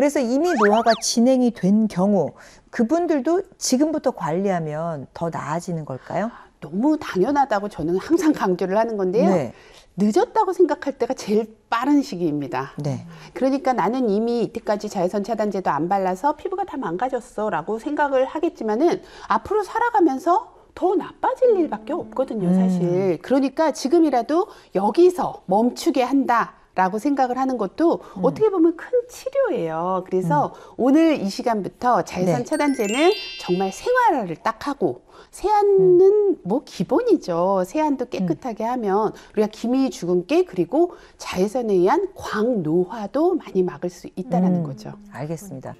그래서 이미 노화가 진행이 된 경우 그분들도 지금부터 관리하면 더 나아지는 걸까요? 너무 당연하다고 저는 항상 강조를 하는 건데요. 네. 늦었다고 생각할 때가 제일 빠른 시기입니다. 네. 그러니까 나는 이미 이때까지 자외선 차단제도 안 발라서 피부가 다 망가졌어라고 생각을 하겠지만은 앞으로 살아가면서 더 나빠질 일밖에 없거든요, 음. 사실. 음. 그러니까 지금이라도 여기서 멈추게 한다. 라고 생각을 하는 것도 음. 어떻게 보면 큰 치료예요. 그래서 음. 오늘 이 시간부터 자외선 네. 차단제는 정말 생활화를 딱 하고 음. 세안은 음. 뭐 기본이죠. 세안도 음. 깨끗하게 하면 우리가 기미 죽은 깨 그리고 자외선에 의한 광노화도 많이 막을 수 있다라는 음. 거죠. 알겠습니다.